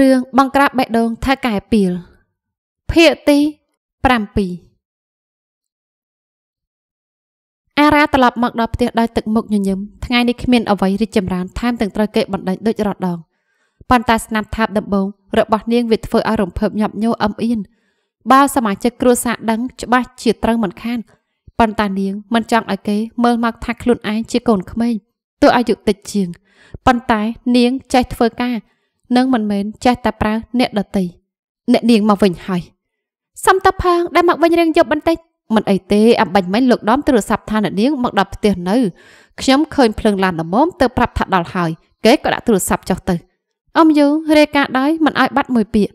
រឿងបង្ក្រាបបេះដូងថៅកែពីលភាគទី7អារ៉ាត្រឡប់មកដល់ផ្ទះដោយទឹកមុខញញឹមថ្ងៃនេះគ្មានអ្វីរីកចម្រើនថែមទាំងត្រូវគេបណ្ដេញដូចរដងប៉ុន្តែស្នាមថាប ដំបងរបស់នាងវាធ្វើឲ្យរំភើបញាប់ញយអឹមអៀនបើសមាជិកគ្រួសារដឹងច្បាស់ជាត្រូវមិនខានប៉ុន្តែនាងមិនចង់ឲ្យគេមើលមកថាខ្លួនឯងជាកូនក្មេងទោះអាយុតិចជាងប៉ុន្តែនាងចេះធ្វើការនឹងមិនមែនចេះតែប្រើអ្នកដតីអ្នកនាងមកវិញហើយសំតាផាងដែលមកវិញរៀងយប់បន្តិចមិនអីទេអបាញ់មិញលោកដំទូរស័ព្ទថាអ្នកនាងមកដល់ផ្ទះនៅខ្ញុំឃើញភ្លើងឡានដំមទៅប្រាប់ថាដល់ហើយ គេក៏ដាក់ទូរស័ព្ទចុះទៅអមយូរេការដោយមិនអោយបាត់មួយពាក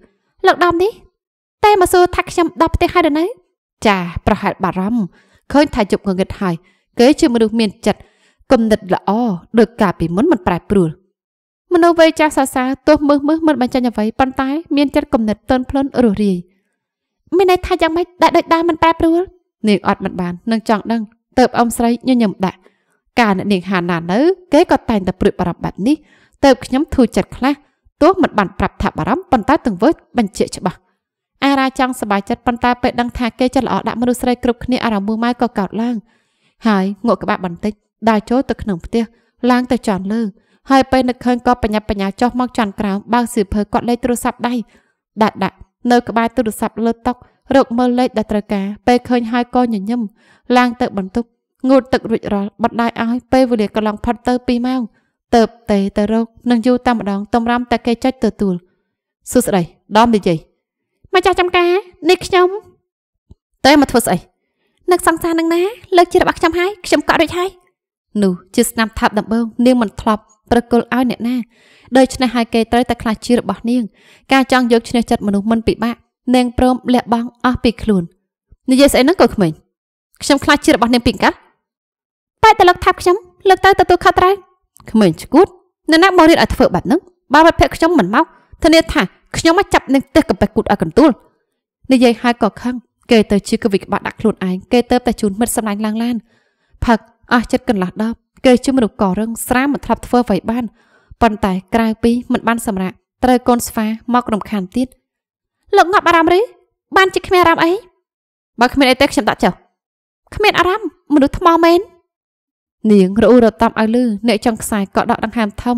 លោកដំនេះតែមកសួរថាខ្ញុំដល់ផ្ទះហើយឬនៅចាប្រហែលបារម្ភឃើញថាជប់ងងឹតហើយគេជាមនុស្សមានចិត្តគំនិតល្អដោយការពីមុនមិនប្រែប្រួលមនុស្សវ័យចាស់សរសើរទោះមើសមើសមិនបញ្ចេញអ្វីប៉ុន្តែមានចិត្តគំនិតតើនភ្លន់រស់រាយមានន័យថាយ៉ាងម៉េចដែលដូចដើមមិនប្រែប្រួលនាងអត់មិនបាននឹងចង់ដឹងទៅអ៊ំស្រីញញឹមដាក់កាលនាងហាណានៅ គេក៏តែងតែព្រួយបារម្ភបែបនេះទៅខ្ញុំធូរចិត្តខ្លះទោះមិនបានប្រាប់ថាបារម្ភប៉ុន្តែទង្វើបញ្ជាក់ច្បាស់អារាចង់សប្បាយចិត្តប៉ុន្តែពេលដឹងថាគេចិត្តល្អដាក់មនុស្សស្រីគ្រប់គ្នាអារម្មណ៍ម៉ៅក៏កោតឡើង ហើយងក់ក្បាលបន្តិចដើរចូលទៅក្នុងផ្ទះឡើងទៅចន់លើហើយពេលនឹកឃើញក៏បញ្ញាបញ្ញាចុះមកចន់ក្រោមបើកសៀវភៅគាត់លេខទូរស័ព្ទដៃដាក់ដាក់នៅក្បែរទូរស័ព្ទលើតុរកមើលលេខដែលត្រូវការពេលឃើញហើយក៏ញញឹមឡើងទៅ បន្ទប់ងូតទឹករួចរាល់បណ្ដាយឲ្យពេលវេលាកន្លងផុតទៅ2ម៉ោងទៅតេទៅរកនឹងយូរតែម្ដងតម្រាំតែគេចុចទទួលសួស្ដីដំនិយាយមកចាស់ចំការ នេះខ្ញុំតេមកធ្វើស្អីនឹកសង្សារនឹងណាលើកជារបស់ខ្ញុំហើយខ្ញុំកក់រួចហើយនោះជាស្នាមថាប់ដំបងនាងមិនធ្លាប់ប្រគល់ឲ្យអ្នកណាដូច្នេះហើយគេត្រូវតែខ្លះជារបស់នាង ការចង់យកឈ្នះចិត្តមនុស្សមិនពិបាកនាងព្រមលះបង់អស់ពីខ្លួននិយាយស្អីហ្នឹងក៏ក្មេងខ្ញុំខ្លះជារបស់នាងពីកាត់បែរតែលើកថាប់ខ្ញុំលើកទៅទទួលខុសត្រូវក្មេងឈួតអ្នកណាមករៀនឲ្យធ្វើបែបហ្នឹងបើមិត្តភក្តិខ្ញុំមិនមកធានាថាខ្ញុំមកចាប់នាងទេសកបេះគូតឲ្យកន្ទួលនិយាយហើយក៏ខឹងគេទៅជាគវិក្បាត់ដាក់ខ្លួនឯងគេទៅតែជូនមិត្តសម្លាញ់ឡើងឡានផឹកអស់ចិត្តកន្លះដប់គេជាមនុស្សកករឹងស្រាមមិនធ្លាប់ធ្វើអ្វីបានប៉ុន្តែក្រៅពីមិនបានសម្រាកត្រូវកូនស្វាមករំខានទៀតលោកងាប់អារម្មណ៍ឬបានជាគ្មានអារម្មណ៍អីបើគ្មានអីទេខ្ញុំដាក់ចុះគ្មានអារម្មណ៍មនុស្សថ្មមែននាងរអ៊ូរតាំឲ្យលឺអ្នកចង់ខ្សែក៏ដកដង្ហើមធំ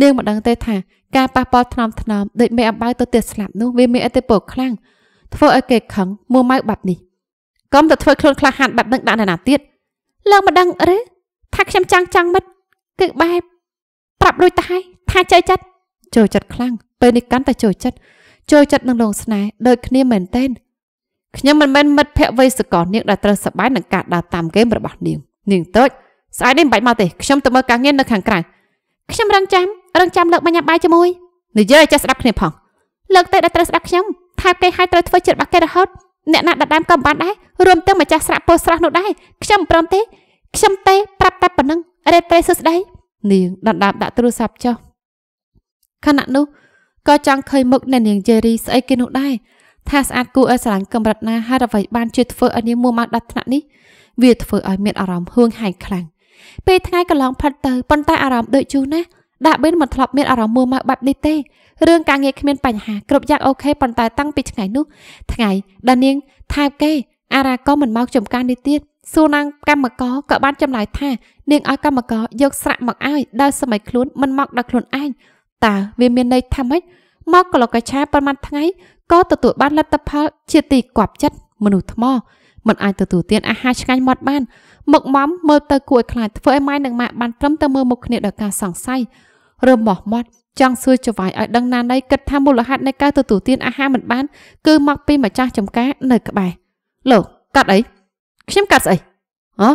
នាងមិនដឹងទេ ថាការប៉ះពាល់ថ្នមថ្នមដូចមេអំបៅទៅទៀតស្លាប់នោះវាមានអតិពលខ្លាំងធ្វើឲ្យគេខឹងមួម៉ៅបែបនេះកុំទៅធ្វើខ្លួនក្លាហានបែបនឹងដាក់នរណាទៀតលោកមិនដឹងឬថាខ្ញុំចង់ចង់មិត្តគឺបែបប្រាប់រួចទៅហើយថាចូលចិត្តចូលចិត្តខ្លាំងពេលនេះកាន់តែចូលចិត្តចូលចិត្តនឹងលងស្នេហ៍ដូចគ្នាមែនទែនខ្ញុំមិនមែនមិត្តភក្តិវ័យសកលនាងដែលត្រូវសប្បាយនឹងការដើរតាមហ្គេមរបស់នាងនាងតូចស្អែកនេះមិនបាច់មកទេខ្ញុំទៅមើលការងារនៅខាងក្រៅខ្ញុំរងចាំរងចាំលើកបញ្ញាបាយជាមួយនិយាយឲ្យចេះស្ដាប់គ្នាផងលើកទៅដែលត្រូវស្ដាប់ខ្ញុំថាគេឲ្យត្រូវធ្វើចិត្តរបស់គេរហូតអ្នកណាដដាមក៏មិនបានដែររួមទាំងម្ចាស់ស្រាក់ពោស្រស់នោះដែរខ្ញុំមិនព្រមទេខ្ញុំទេប្រាប់ប្រាប់ប៉ុណ្ណឹងរ៉េតរ៉េសួស្ដីនាងដណ្ដើមដាក់ទូរស័ព្ទចុះខណៈនោះក៏ចង់ឃើញមុខអ្នកនាងជេរីស្អីគេនោះដែរថាស្អាតគួរឲ្យស្រឡាញ់កម្រិតណាហើយអ្វីបានជាធ្វើឲ្យនាងមួម៉ៅដាច់ថ្នាក់នេះវាធ្វើឲ្យមានអារម្មណ៍ហួងហែងខ្លាំងពេលថ្ងៃកន្លងផុតទៅប៉ុន្តែអារម្មណ៍ដូចជូរណាស់ដាក់បិនមិនធ្លាប់មានអារម្មណ៍មួម៉ៅបែបនេះទេរឿងការងារគ្មានបញ្ហាគ្រប់យ៉ាងអូខេប៉ុន្តែតាំងពីថ្ងៃនោះថ្ងៃដែលនាងថែបគេអារាកោមិនមកចំការនេះទៀតសួរនាងកម្មកករក៏បានចម្លើយថានាងឲ្យកម្មកករយកស្រាក់មកឲ្យដោយសម័យខ្លួនមិនមកដល់ខ្លួនឯងតើវាមានន័យថាម៉េចមកកលកឆាប្រមាណថ្ងៃក៏ទទួលបានលទ្ធផលជាទីគប់ចិត្តមនុស្សថ្មមិនអាចទទួលទានអាហារឆ្ងាញ់មាត់បានមុខម៉មមើលទៅគួរឲ្យខ្លាចធ្វើឲ្យម៉ែនិងម៉ាក់បានត្រឹមតែមើលមុខគ្នាដោយការសង្ស័យរមោះមាត់ចង់សួរចវាយឲ្យដឹងណានៃគិតថាមូលហេតុនៃការទទួលទានអាហារមិនបានគឺមកពីម្ចាស់ចំការនៅក្បែរលោកកាត់អីខ្ញុំកាត់ស្អីហ៎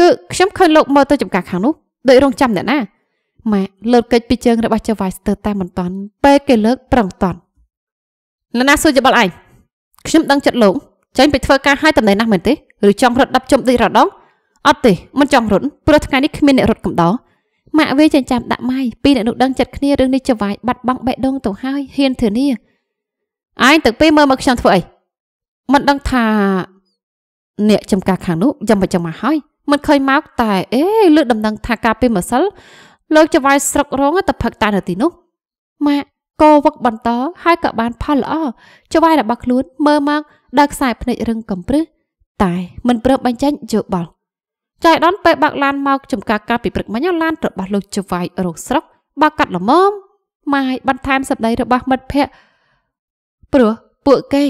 គឺខ្ញុំឃើញលោកមើលទៅចំការខាងនោះដូចរងចាំអ្នកណាម៉ែលើកកិច្ចពីជើង របស់ចៅវាយស្ទើរតែមិនតាន់ពេលគេលើកប្រឹងតាន់លណាសួរច្បល់ឯងខ្ញុំដឹងចិត្តលោកចាញ់ទៅធ្វើការឲ្យតំណែងណាស់មែនទេឬចង់រត់ដាប់ជុំដូចរដងអត់ទេមិនចង់រត់ព្រោះថ្ងៃនេះគ្មានអ្នករត់កំដរម៉ាក់វាចិញ្ចាំដាក់ម៉ៃពីអ្នកនោះដឹងចិត្តគ្នារឿងនេះចវាយបាត់បង់បេះដូងទៅហើយហ៊ានធានាឯងទៅពេលមើលមកខ្ញុំធ្វើអីមិនដឹងថាអ្នកចំការខាងនោះយ៉ាងមិនចាំមកហើយមិនឃើញមកតែ អេលើកដំណឹង ថាការពេលម្សិលលោកចវាយស្រុករងទៅផឹកតែនៅទីនោះម៉ាក់កោវឹកបន្តហើយក៏បានផលល្អចវាយរបស់ខ្លួន មើលមកដើរខ្សែភ្នែករឹងកំព្រឹសតែមិនព្រមបញ្ចេញយោបល់ចៃដនពេលបាក់ឡានមកចំការការពីព្រឹកមិញឡានរបស់លោកចវាយរកស្រុកបាក់កាត់ល្មមម៉ាយបន្ថែមសម្ដីរបស់មិត្តភ័ក្ដិព្រោះពួកគេ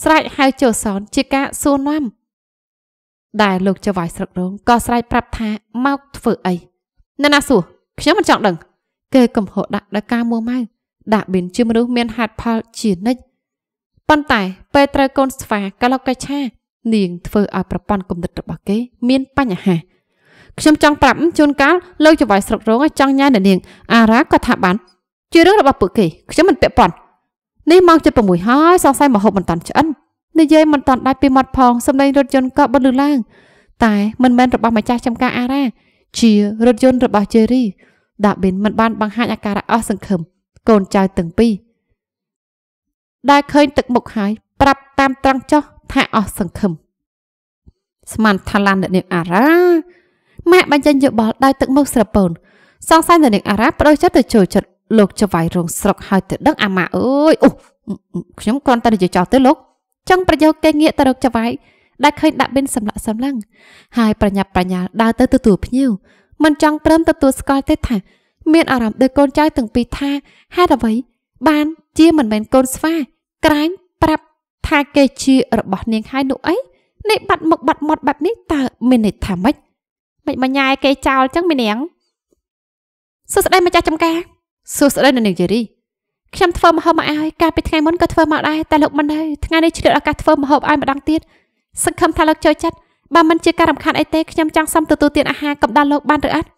ស្រែកហៅចូលសនជាការសួរនាំ ដែលលោកចៅវាយស្រុករងក៏ស្រែកប្រាប់ថាមកធ្វើអីណ៎ណាសួរខ្ញុំមិនចង់ដឹង គេ កំហុសដាក់ដល់ការមួម៉ៅដាក់បៀនជាមនុស្សមានហេតុផលជានិច្ចប៉ុន្តែ ពេលត្រូវកូនស្វាកលោកកឆានាងធ្វើឲ្យប្រព័ន្ធគំនិតរបស់គេមានបញ្ហាខ្ញុំចង់ប្រាប់ជួនកាលលោកចៅវាយស្រុករងឲ្យចង់ញ៉ែនាងអារ៉ាក៏ថាបានជារឿងរបស់ពួកគេខ្ញុំមិនពាក់ព័ន្ធនេះម៉ោង7:06ហើយសង្ស័យមកហូបមិនតាន់ឆ្អិននិយាយមិនតាន់ដាច់ពីមាត់ផងសម្លេងរថយន្តក៏បិទលឺឡើង តែមិនមែនរបស់ម្ចាស់ចំការអារ៉ាជារថយន្តរបស់ជេរីដាប៊ីនមិនបានបង្ហាញអាការៈអស់សង្ឃឹមកូនចៅទាំងពីរដែលឃើញទឹកមុខហើយប្រាប់តាមត្រង់ចោះថាអស់សង្ឃឹមស្មានថាឡានអ្នកនាងអារ៉ាម៉ាក់បញ្ចេញយោបល់ដោយទឹកមុខស្រពូនសង្ស័យអ្នកនាងអារ៉ាបដូរចិត្តទៅចូលចិត្តលោកចវាយរងស្រុកហើយទៅដឹងអាម៉ាអើយអូខ្ញុំគ្រាន់តែនិយាយចោលទៅលោកចឹងប្រយោគគេងាកទៅរកចវាយដែលឃើញដាក់បិនសម្លាក់សម្លឹងហើយប្រញាប់ប្រញាល់ដើរទៅទទួលភ្ញៀវមិនចង់ព្រមទទួលស្គាល់ទេថាមានអារម្មណ៍ដូចកូនចៅទាំងពីរថាហេតុអ្វីបានជាមិនមែនកូនស្វា ក្រែងប្រាប់ថាគេជារបស់នាងហើយនោះអីនេះបាត់មុខបាត់មាត់បែបនេះតើមានន័យថាម៉េចមិនបញ្ញាគេចោលចឹងមីនាងសួស្ដីម្ចាស់ចំការសួស្តីនៅនាងយេរីខ្ញុំធ្វើម្ហូបមកឲ្យកាលពីថ្ងៃមុនក៏ធ្វើមកដែរតែលោកមិននៅថ្ងៃនេះឆ្លៀតឱកាសធ្វើម្ហូបឲ្យម្ដងទៀតសង្ឃឹមថាលោកចូលចិត្តបើមិនជាការរំខានអីទេខ្ញុំចង់សុំទទួលទានអាហារកម្ដៅលោកបានឬអត់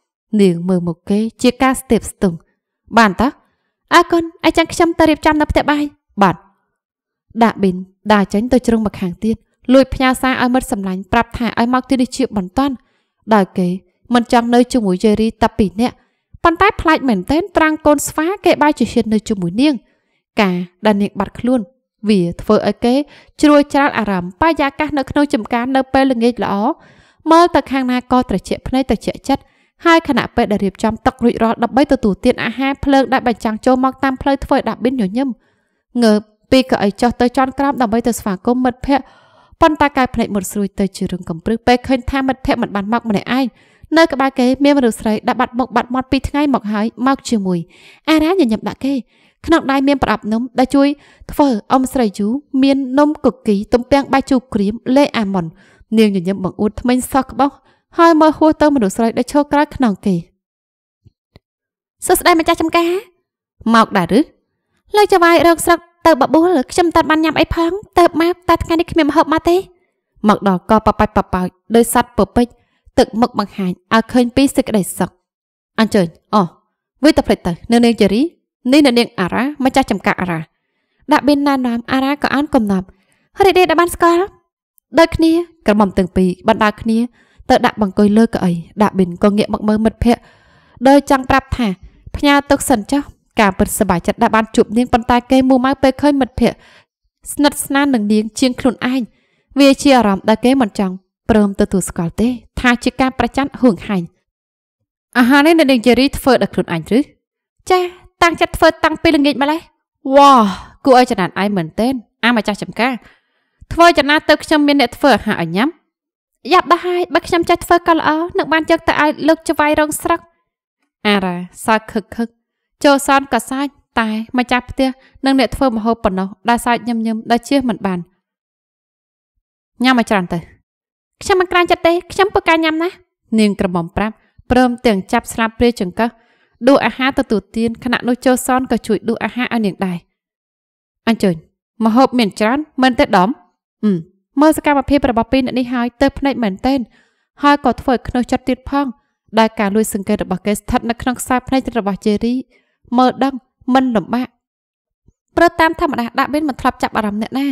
នាងមើលមកគេជាការស្ទាបស្ទង់បានតោះអរគុណអញ្ចឹងខ្ញុំទៅរៀបចំនៅផ្ទះបាយបាទដាក់ប៊ីនដើរចេញទៅជ្រុងមកខាងទៀតលួចផ្ញើសារឲ្យមិត្តសម្លាញ់ប្រាប់ថាឲ្យមកទីនេះជាបន្ទាន់ដោយគេមិនចង់នៅជាមួយយេរីតែពីរនាក់ប៉ុន្តែប្លែកមែនទែនប្រាំងកូនស្វាគេបាយជាជាតិនៅជាមួយនាង ការដែលនាងបាត់ខ្លួន វាធ្វើឲ្យគេជ្រួយច្រាលអារម្មណ៍បាយាកាសនៅក្នុងចំការនៅ ពេលល្ងាចល្អមើលទៅខាងណាក៏ត្រជាក់ភ្នែកត្រជាក់ចិត្តហើយខណៈពេលដែលរៀបចំទឹករួចរាល់ដើម្បីទទួលទានអាហារភ្លើងដែលបញ្ចាំងចូលមកតាមផ្លូវធ្វើដាក់បិនញញឹមងើបពីក៏អីចុះទៅចន់ក្រោមដើម្បីទៅស្វាគមន៍មិត្តភ័ក្តិប៉ុន្តែកែភ្នែកមុតស្រួយទៅជារឿងកំព្រឹសពេលឃើញថាមិត្តភ័ក្តិមិនបានមកម្នាក់ឯងនៅក្បែរគេមានមនុស្សស្រីដែលបាត់មុខបាត់មាត់ពីថ្ងៃមកហើយមកជាមួយអារ៉ាញញឹមដាក់គេក្នុងដៃមានប្រអប់នំដែលជួយធ្វើអ៊ំស្រីយូមាននំគុកគីទំពាំងបាយជូរគ្រៀមលេអាម៉ុននាងញញឹមបង្អួតថ្មិញសោះក្បោះហើយមើលហួសទៅមនុស្សស្រីដែលឈរក្រៅខ្នងគេសួស្ដីម្ចាស់ចំការមកដែរឬលោកចវាយរកស្រុកទៅបបួលខ្ញុំតាត់បានញ៉ាំអីផងទៅមកតែថ្ងៃនេះគ្មានម្ហូបមកទេ មកដល់ក៏ប៉ប៉ាច់ប៉ប៉ោចដោយសັດពពេចទឹកមុខបង្ហាញឲ្យឃើញពីសេចក្តីសុខអញ្ជើញអូវិទៅផ្លេចទៅនៅនាងជេរីនេះនៅនាងអារ៉ាម្ចាស់ចំការអារ៉ាដាក់បិនណានាំអារ៉ាក៏អានកំណប់រីដេដែលបានស្គាល់ដូចគ្នាក្រមុំទាំងពីរបណ្ដាគ្នាទៅដាក់បង្គយលើកៅអីដាក់បិនក៏ងាកមកមើលមិត្តភ័ក្តិដោយចង់ប្រាប់ថាផ្ញើទឹកសិនចុះការពិតសប្បាយចិត្តដែលបានជួបនាងប៉ុន្តែគេមួម៉ៅពេលឃើញមិត្តភ័ក្តិស្និទ្ធស្នាលនឹងនាងជាងខ្លួនឯងវាជាអារម្មណ៍ដែលគេមិនចង់ព្រមទទួលស្គាល់ទេថាជាការប្រច័ណ្ឌហួងហែងអាហារនេះនៅនឹងជេរីធ្វើដល់ខ្លួនអញឬចាតាំងចិត្តធ្វើតាំងពីល្ងាចម្ល៉េះវ៉ាគួរឲ្យចំណាត់ឯងមែនទែនអាម្ចាស់ចំការ ធ្វើចំណាទៅខ្ញុំមានអ្នកធ្វើអាហារឲ្យញ៉ាំយ៉ាប់ដែរហើយបើខ្ញុំចេះធ្វើក៏ល្អនឹងបានយកទៅឲ្យលើកចវាយរងស្រុកអារ៉ាសើខឹកខឹកចូលសនក៏សាច់តែម្ចាស់ផ្ទះនិងអ្នកធ្វើម្ហូបប៉ុណ្ណោះដែលសាច់ញឹមញឹមដែលជៀសមិនបានញ៉ាំឲ្យច្រើនទៅខ្ញុំមិនក្រាញ់ចិត្តទេខ្ញុំពើការញ៉ាំណានាងក្រមុំប្រាប់ព្រមទាំងចាប់ស្លាបព្រាចង្កឹះដួសអាហារទទួលទានខណៈនោះចូលសនក៏ជួយដួសអាហារឲ្យនាងដែរអញ្ជើញមហូបមានច្រើនមែនទេដំអឺមើលសកម្មភាពរបស់ពីរនាក់នេះហើយទៅភ្នែកមែនទេ ហើយក៏ធ្វើឲ្យខ្នោះចិត្តទៀតផង ដែលការលួចសង្កេតរបស់គេស្ថិតនៅក្នុងខ្សែភ្នែករបស់ជេរីមើលដឹងមិនលំបាកព្រោះតាមធម្មតាដាក់មានមិនធ្លាប់ចាប់អារម្មណ៍អ្នកណា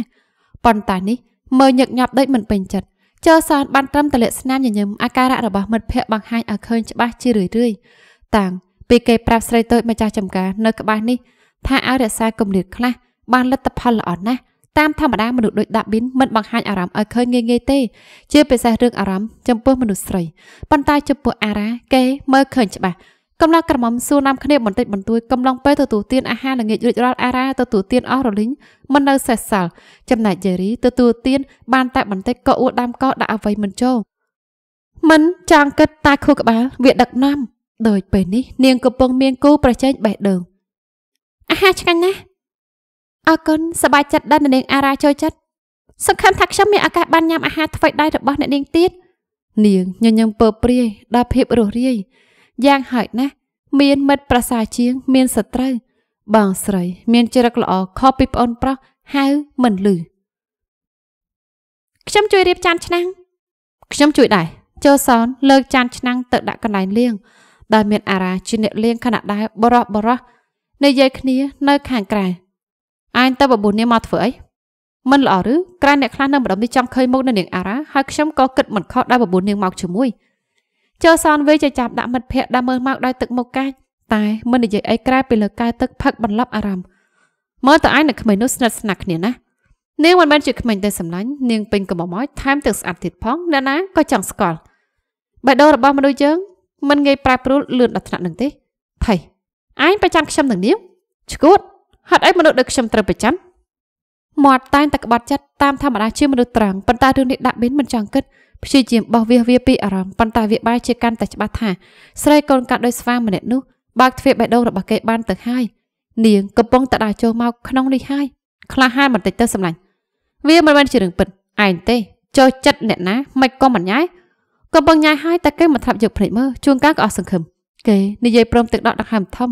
ប៉ុន្តែនេះមើលញឹកញាប់ដូចមិនពេញចិត្តចើសនបានត្រឹមតលាក់ស្នាមញញឹមអាការៈរបស់មិត្តភ័ក្តិបង្ហាញឲ្យឃើញច្បាស់ជារឿយរឿយតាំងពីគេប្រាប់ស្រីតូចម្ចាស់ចំការ នៅក្បែរនេះថាឲ្យរក្សាគម្លាតខ្លះបានលទ្ធផលល្អណាស់តាមធម្មតាមនុស្សដូចដាក់ប៊ីនមិនបង្ហាញអារម្មណ៍ឲ្យឃើញងាយងាយទេជាពិសេសរឿងអារម្មណ៍ចំពោះមនុស្សស្រីប៉ុន្តែចំពោះអារ៉ាគេមើលឃើញច្បាស់កំឡោះក្រមុំសួរនាំគ្នាបន្តិចបន្តួចកំឡុងពេលទទួលទានអាហារល្ងាចរួចរាល់អារ៉ាទទួលទានអស់រលីងមិននៅសេះសល់ចំណែកយេរីទទួលទាន បានតែបន្តិចក៏អួតដើមកោដាក់អ្វីមិនចូលមិនចង់គិតតែខួរក្បាល វាដឹកនាំដោយ ពេលនេះ នាងកំពុងមាន គូប្រជែងបេះដូងអាហារឆ្ងាញ់ណាស់អរគុណសប្បាយចិត្តដែលនាងអារ៉ាចូលចិត្តសង្ឃឹមថាខ្ញុំមានឱកាសបានញ៉ាំអាហារថ្មីដៃរបស់អ្នកនាងទៀតនាងញញឹមពើព្រាយដល់ភាពរស់រាយយ៉ាងហោចណាស់មានមិត្តប្រសើរជាង មានសត្រូវបងស្រី មានចរិតល្អខុសពីប្អូនប្រុសហៅមិនលឺខ្ញុំជួយរៀបចានឆ្នាំងខ្ញុំជួយដែរចូលសនលើកចាន ឆ្នាំងទៅដាក់កន្លែងលាងដែលមានអារាជាអ្នកលាងខណៈដែរបរោះបរោះនិយាយគ្នា នៅ ខាងក្រៅអាយទៅបបួននេះមកធ្វើអីមិនល្អឬក្រែអ្នកខ្លះនៅម្ដុំនេះចង់ឃើញមុខនៅនាងអារាហើយខ្ញុំក៏គិតមិនខុសដែរបបួននាងមកជាមួយចើសនវេចចាប់ដាក់មិត្តភក្តិដើមមើលមកដោយទឹកមុខកាចតែមិននិយាយអីក្រៅពីលើកៅទឹកផឹកបន្លប់អារម្មណ៍មើលតើឯងនៅក្មេងនោះស្និទ្ធស្នាល់គ្នាណានាងមិនមែនជាក្មេងតែសម្លាញ់នាងពេញកំមឲ្យថែមទាំងស្អាតទៀតផងអ្នកណាក៏ចង់ស្គាល់បេះដូងរបស់មនុស្សយើង មិនងាយប្រែប្រួលលឿនដល់ថ្នាក់នឹងទេភ័យឯងប្រចាំខ្ញុំនឹងនាងឈួតហត់អីមនុស្សដូចខ្ញុំត្រូវប្រចាំមាត់តែងតែក្បត់ចិត្តតាមធម្មតាជាមនុស្សត្រង់ប៉ុន្តែរឿងនេះដាក់បិញមិនចង់គិតព្យាយាមបោះវាសវាពីអារម្មណ៍ប៉ុន្តែវាបែរជាកាន់តែច្បាស់ថាស្រីកូនកាត់ដោយស្វាម្នាក់នោះបើកទ្វារបេះដូងរបស់គេបានទៅហើយនាងកំពុងតដាចូលមកក្នុងនេះហើយក្លាហានបន្តិចទៅសម្លាញ់វាមិនមែនជារឿងពិតឯងទេចូលចិត្តអ្នកណាមិនក៏មិនញ៉ាយកំពុងញ៉ាយហើយតែគេមិនត្រាប់យកភ្នែកមើលជួនកាលក៏អស់សង្ឃឹមគេនិយាយព្រមទឹកដកដង្ហើមធំ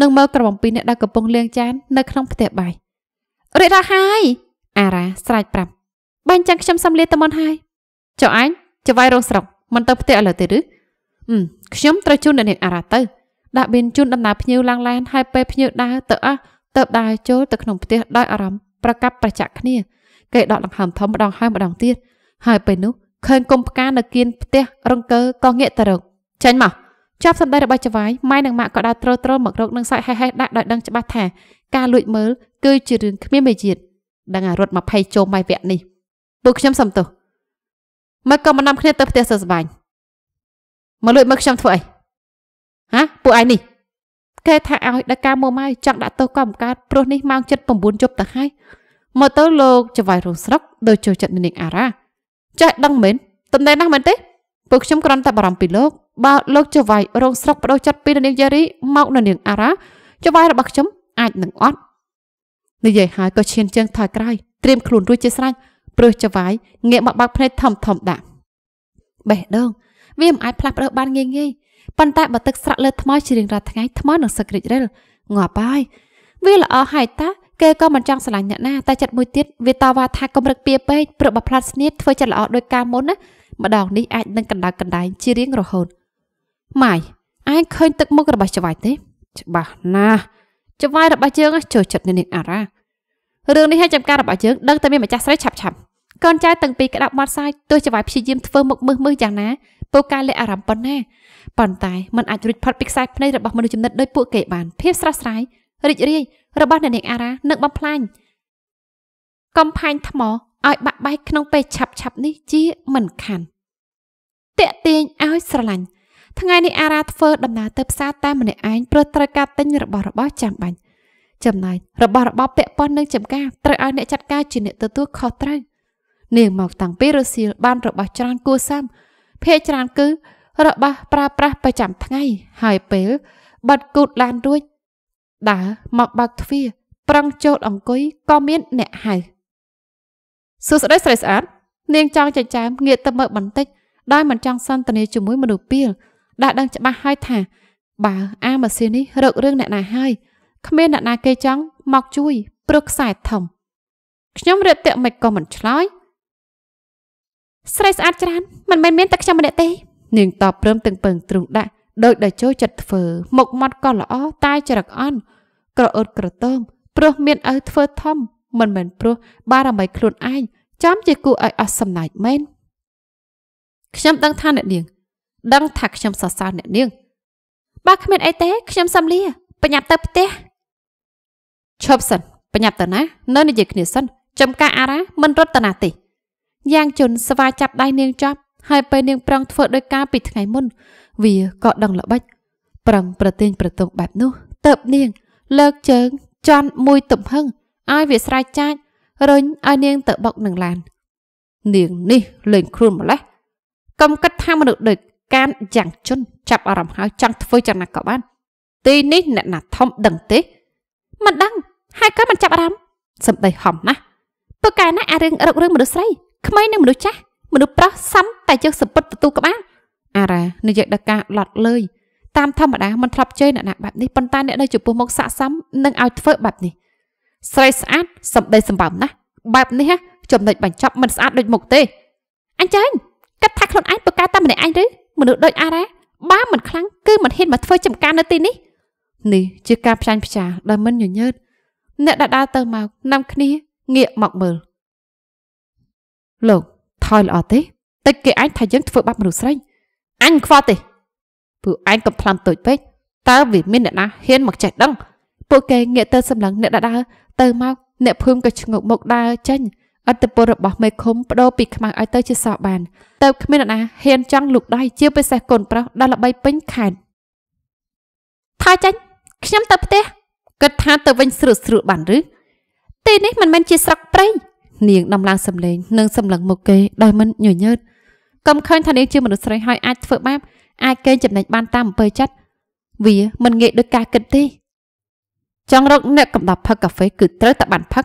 នឹងមើលក្របំពីអ្នកដែលកំពុងលាងចាននៅក្នុងផ្ទះបាយរីករាយហើយអារ៉ាស្រែកប្រាប់បាញ់ចាំងខ្ញុំសំលាតមុនហើយចុះអញចវាយរងស្រុកមិនទៅផ្ទះឥឡូវទេឬខ្ញុំត្រូវជូនអ្នកនាងអារ៉ាទៅដាក់បៀនជូនដំណើរភ្ញៀវឡើងឡានហើយពេលភ្ញៀវដើរទៅអះទៅដើរចូលទៅក្នុងផ្ទះដោយអារម្មណ៍ប្រកັບប្រចាក់គ្នា គេដកដង្ហើមធំម្ដងហើយម្ដងទៀតហើយពេលនោះឃើញគុំផ្កានៅគៀនផ្ទះរង្គើក៏ងាកទៅរកចាញ់មកចាប់សម្ដីរបស់ចវាយម៉ែនិងម៉ាក់ក៏ដើរត្រលត្រលមករកនឹងសាច់ហេះហេះដាក់ដោយដឹងច្បាស់ថា ការលួចមើលគឺជារឿងគ្មានមេជាតិដឹងអារត់20ជុំម៉ៃវគ្គនេះពួកខ្ញុំសំទោសមិនក៏មិននាំគ្នាទៅផ្ទះសើស្បាញ់មកលួចមើលខ្ញុំធ្វើអីហាពួកឯងនេះគេថាឲ្យដល់ការមកមកចង់ដាក់ទោសកម្មការព្រោះនេះម៉ោង7:09យប់ទៅហើយមកទៅលោកចវាយរងស្រុកដោយចូលចិត្តនាងអារ៉ាចេះដឹងមែនតំណែងណាស់មែនទេពួកខ្ញុំគ្រាន់តែបារម្ភពីលោកបើលោកចវាយរងស្រុកបដូរចិត្តពីនាងយ៉ារីមកនៅនាងអារ៉ាចវាយរបស់ខ្ញុំអាចនឹងអត់និយាយហើយក៏ឈានជើងថយក្រោយត្រៀមខ្លួនរួចជាស្រេចព្រឹសចវាយងាកមកបើកភ្នែកធំធំដាក់បេះដូងវាមិនអាចផ្លាស់ប្ដូរបានងាយងាយប៉ុន្តែបើទឹកស្រក់លើថ្មជារៀងរាល់ថ្ងៃថ្មនឹងសឹករិចរិលងាប់ហើយវាល្អហើយតាគេក៏មិនចង់ស្រឡាញ់អ្នកណាតែចិត្តមួយទៀតវាតវ៉ាថាកុំរឹកពីពេកព្រោះបើផ្លាត់ស្នៀតធ្វើចិត្តល្អដោយការមុនណាម្ដងនេះអាចនឹងកណ្ដៅកណ្ដែងជារៀងរហូតម៉ាយឯងឃើញទឹកមុខរបស់ច្វាយទេ ច្បាស់ណាស់ច្វាយរបស់យើងចុះចិត្តនៅនាងអារ៉ារឿងនេះហើយចំការរបស់យើងដឹងតែមានម្ចាស់ស្រីឆាប់ឆាប់កូនចៅទាំងពីរក្តាប់មាត់សាយទោះជាវាយព្យាយាមធ្វើមុខមើសមើសយ៉ាងណាពួកកាលះអារម្មណ៍ប៉ុណ្ណាប៉ុន្តែมันអាចរួចផុតពីខ្សែភ្នែករបស់មនុស្សចំណិតដោយពួកគេបានភាពស្រស់ស្រាយរីករាយរបស់អ្នកនាង អារ៉ានឹងបំផ្លាញកំផាញ់ថ្មឲ្យបាក់បែកក្នុងពេលឆាប់ឆាប់នេះជាមិនខានតាក់ទាញឲ្យស្រឡាញ់ថ្ងៃនេះអារ៉ាធ្វើដំណើរទៅផ្សារតែម្នាក់ឯងព្រោះត្រូវការទិញរបស់របរចាំបាច់ចំណែករបស់របបពាក់ព័ន្ធនឹងចំការត្រូវឲ្យអ្នកចាត់ការជាអ្នកទទួលខុសត្រូវនាងមកតាំងពីរសៀលបានរបស់ច្រើនគួសាំភ័យច្រើនគឺ របស់ប្រើប្រាស់ប្រចាំថ្ងៃហើយពេលបាត់គូតឡានរួចដើរមកបើកទ្វារប្រឹងចូលអង្គុយក៏មានអ្នកហៅសួស្តីស្រីស្អាតនាងចង់ចិញ្ចាមងាកទៅមើលបន្តិចដោយមិនចង់សន្ទនាជាមួយមនុស្សពីលដែលដឹងច្បាស់ហើយថា បើអាម៉ាស៊ីននេះរករឿងអ្នកណាហើយគ្មានអ្នកណាគេចង់មកជួយ ព្រោះខ្សែធំខ្ញុំរាក់ទាក់មិនក៏មិនឆ្លើយស្រីស្អាតច្រើនមិនមែនមានតែខ្ញុំម្នាក់ទេនាងតបព្រមទាំងពឹងទ្រូងដាក់ដោយដែលចូលចិត្តធ្វើមុខមាត់ក៏ល្អតែចរិតអន់ក្រអឺតក្រទើមព្រោះមានឪធ្វើធំ មិនមែនព្រោះ បារមីខ្លួនឯងចាំជាគូឲ្យអស់សំណាចមែនខ្ញុំដឹងថាអ្នកនាង ដឹង ថាខ្ញុំសរសើរអ្នកនាងបើគ្មានអីទេខ្ញុំសំលាបញ្ញាប់ទៅផ្ទះឈប់សិនបញ្ញាប់តាណា នៅនិយាយគ្នាសិនចំការអារ៉ាមិនរត់តាណាទេយ៉ាងជន់ស្វាចាប់ដៃនាងចាប់ហើយពេលនាងប្រឹងធ្វើដោយការពីថ្ងៃមុន វាក៏ដឹងល្បិចប្រឹងប្រទែងប្រទងបែបនោះតើបនាង លើកជើងចន់មួយទំហឹងឲ្យវាស្រែកចាច់រុញឲ្យនាងទៅបុកនឹងឡាននាងនេះលេងខ្លួនម្លេះកុំគិតថាមនុស្សដូចកានយ៉ាងជន់ចាប់អារម្មណ៍ហើយចង់ធ្វើយ៉ាងណាក៏បាន ទីនេះអ្នកណាធំដឹងទេមិនដឹងហើយក៏មិនចាប់អារម្មណ៍សម្ដីហំណាស់ពើកែណាស់អារឿងរករឿងមនុស្សស្រីក្មេងនិងមនុស្សចាស់មនុស្សប្រុសសំតែជើងសពុតទទួលក្បាលអារ៉ានាយកដកាឡត់លើយតាមធម្មតាមិនធ្លាប់ជ័យអ្នកណាបែបនេះប៉ុន្តែអ្នកនៅចំពោះមុខសាក់សំនឹងឲ្យធ្វើបែបនេះស្រីស្អាតសម្ដីសម្បំណាស់បែបនេះចំណុចបញ្ចប់មិនស្អាតដូចមុខទេអញ្ចឹងគិតថាខ្លួនឯងពើកែតែម្នាក់ឯងឬមនុស្សដូចអារ៉ាបើមិនខ្លាំងគឺមិនហ៊ានមកធ្វើចំការនៅទីនេះនេះជាការផ្សាញ់ផ្ចាដែលមិនញញើតអ្នកដដាទៅមកនាំគ្នាងាកមកមើលលោកថយល្អទេតិចគេអាចថាយើងធ្វើបាបមនុស្សស្រីអញខ្វល់ទេពួកឯងកំផ្លាំតូចពេកតើវាមានអ្នកណាហ៊ានមកចេះដឹងពួកគេងាកទៅសម្លឹងអ្នកដដា ទៅមកអ្នកភូមិក៏ឈ្ងោកមុខដើរចេញអត្តពលរបស់មេឃុំបដូរពីខ្មៅឲ្យទៅជាសោះបានតើគ្មានអ្នកណាហ៊ានចង់លូកដៃជាពិសេសកូនប្រុសដល់ល្បីពេញខេត្តថាចាញ់ខ្ញុំទៅផ្ទះគិតថាទៅវិញស្រួលស្រួលបានឬទីនេះមិនមែនជាស្រុកព្រៃនាងដំឡើងសម្លេងនិងសម្លឹងមុខគេដោយមិនញញើតកុំឃើញថានាងជាមនុស្សស្រីហើយអាចធ្វើបាបអាចកេងចំណេញបានតាមអំពើចិត្តវាមិនងាយដូចការគិតទេចង់រកអ្នកកំដប់ផឹកកាហ្វេគឺត្រូវតែបានផឹក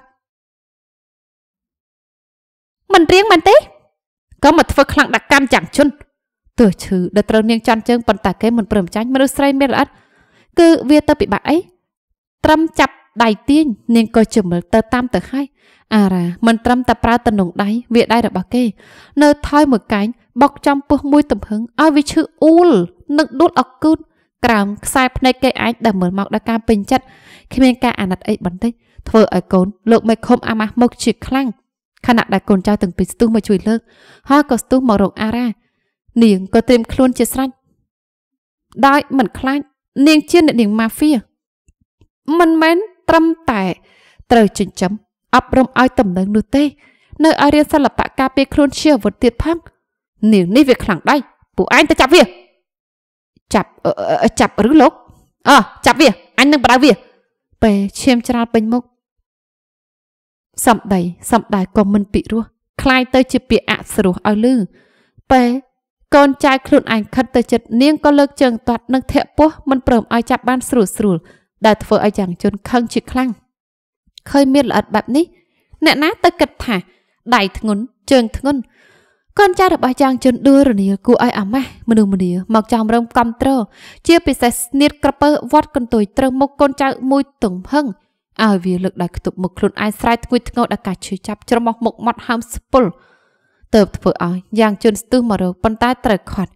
មិនរៀងមែនទេក៏មកធ្វើខ្លាំងដាក់កម្មចាំងជន់ទើសឈឺដែលត្រូវនាងចាន់ជើងប៉ុន្តែគេមិនព្រមចាញ់មនុស្សស្រីមានល្អិតគឺវាទៅពិបាកអីត្រឹមចាប់ដៃទាញនាងក៏ជម្រឹកទៅតាមទៅហើយអារ៉ាមិនត្រឹមតែប្រើតំណងដៃវាដៃរបស់គេ នៅថយមួយកាញ់បុកចំពោះមួយទំហឹងឲ្យវាឈឺអ៊ូលនិងដួលអកូតក្រោមខ្សែភ្នែកគេអាចដែលមើលមកដល់ការពេញចិត្តគ្មានការអាណិតអីបន្តិចធ្វើឲ្យកូនលោកមេឃុំអាម៉ាស់មកជាខ្លាំងខណៈដែលកូនចៅទាំងពីរស្ទុះមកជួយលើកហើយក៏ស្ទុះមករកអារ៉ានាងក៏ត្រៀមខ្លួនជាស្រេចដោយមិនខ្លាចនាងជាអ្នកនាងម៉ាហ្វៀមិនមែនត្រឹមតែត្រូវចិញ្ចឹមអប់រំឲ្យទំនឹងនោះទេ នៅឲ្យរៀនសិល្បៈការពារខ្លួនជាអាវុធទៀតផងនាងនេះវាខ្លាំងដៃពួកឯងទៅចាប់វាចាប់ចាប់ឬលោកអោះចាប់វាអញនឹងបដៅវាពេលឈាមច្រាលពេញមុខសំដីសំដៅក៏មិនពិរោះคล้ายទៅជាពាក្យអសរោះឲ្យលឺពេលកូនចៅខ្លួនឯងខិតទៅចិត្តនាងក៏លើកជើងទាត់នឹងធាក់ពោះមិនព្រមឲ្យចាប់បានស្រួលស្រួលដែលធ្វើឲ្យយ៉ាងជន់ខឹងជាខ្លាំងឃើញមានល្អិតបែបនេះ អ្នកណា ទៅគិតថាដៃធ្ងន់ជើងធ្ងន់កូនចៅរបស់យ៉ាងជន់ដួលរនាគួរឲ្យអាម៉ាស់មនុស្សម្នាមកចំរំកំត្រជាពិសេសស្នៀតក្រពើវត្តកន្ទុយត្រូវមុខកូនចៅមួយទំហឹងឲ្យវាលើកដៃខ្ទប់មុខខ្លួនឯងស្រែកធ្ងួយធ្ងរដល់ការឈឺចាប់ច្រមុះមុខមាត់ហើមស្ពុលទៅ ធ្វើឲ្យយ៉ាងជន់ស្ទុះមករោគប៉ុន្តែត្រូវខាត់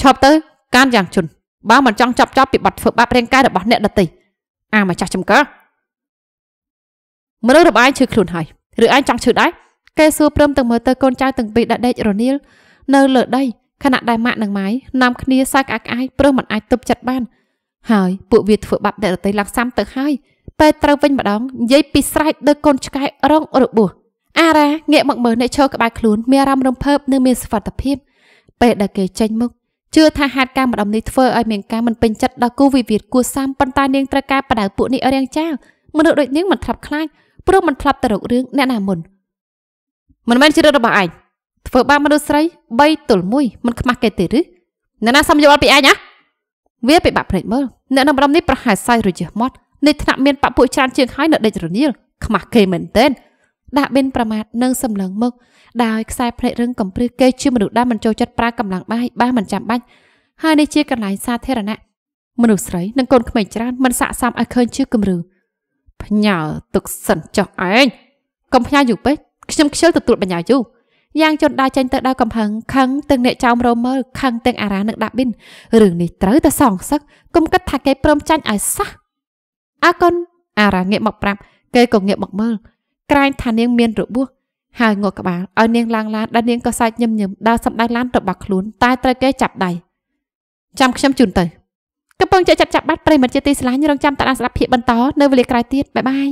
ឈប់ទៅកានយ៉ាងជន់បើមិនចង់ចាប់ចោតពីបទធ្វើបាបរាងកាយរបស់អ្នកដទៃអាម្ចាស់ចំការមនុស្សរបាយឈឺខ្លួនហើយឬឯងចង់ឈឺដែរគេសួរព្រមទាំងមើលទៅកូនចៅទាំងពីរដាក់ដេករនាលនៅលើដីខណៈដែលម៉ាក់និងម៉ាយនាំគ្នាសើចក្អាកក្អាយព្រោះមិនអាចទប់ចិត្តបានហើយពួកវាធ្វើបាបអ្នកដទៃឡើងសាំទៅហើយពេលត្រូវវិញម្ដងនិយាយពីស្រែកដូចកូនឆ្កែរង របួសអារ៉ាងាកមកមើលអ្នកឈរក្បែរខ្លួនមានអារម្មណ៍រំភើបនិងមានសុវត្ថិភាពពេលដែលគេចេញមកជឿថាហេតុការណ៍ម្ដងនេះធ្វើឲ្យមានការមិនពេញចិត្តដល់គូវិវាទគួសាមប៉ុន្តែនាងត្រូវការបដៅពួកនេះរៀងចោលមនុស្សដូចនាងមិនធ្លាប់ខ្លាចព្រោះមិនធ្លាប់ទៅរករឿងអ្នកណាមុនមិនមែនជារឿងរបស់ឯងធ្វើបាបមនុស្សស្រី3ទល់1មិនខ្មាស់គេទេឬអ្នកណាសំយល់ពីឯងហ៎វាពិបាកភ្នែកមើលអ្នកនៅម្ដងនេះប្រហែលសាយរយះមាត់នៃថ្នាក់មានបពុះច្រើនជាងហើយនៅដេចរនាលខ្មាស់គេមែនទែនដាក់បិនប្រមាថនិងសម្លឹងមុខដោយខ្សែភ្នែករឹងកំព្រឹសគេជាមនុស្សដែលមិនចូលចិត្តប្រើកម្លាំងបាយបើមិនចាំបាច់ហើយនេះជាកន្លែងសាធារណៈមនុស្សស្រីនិងកូនក្មេងច្រើនមិនស័កសមឲ្យឃើញជាគំរូផ្ញើទុកសិនចុះឯងកុំផ្ញើយូរពេកខ្ញុំខ្ជិលទទួលបញ្ញើយូរយ៉ាងជន់ដើរចេញទៅដល់កំផឹងខឹងទាំងអ្នកចោមរមមើលខឹងទាំងអារ៉ានឹងដាក់បិនរឿងនេះត្រូវតែសងសឹកកុំគិតថាគេព្រមចាញ់ឲ្យសោះអាកុនអារ៉ាងាកមកប្រាប់គេក៏ងាកមកមើលក្រែងថានាងមានរបួសហើយងក់ក្បាលឲ្យនាងឡើងឡានដែលនាងក៏សាច់ញឹមញឹមដើរសម្ដែងឡានរបស់ខ្លួនតែត្រូវគេចាប់ដៃចាំខ្ញុំជូនទៅកំពុងចាក់ចាប់ចាប់បាត់ប្រិមត្តជាទីស្រឡាញ់រងចាំតាស្ដាប់ភាកបន្តនៅវេលាក្រោយទៀតបាយបាយ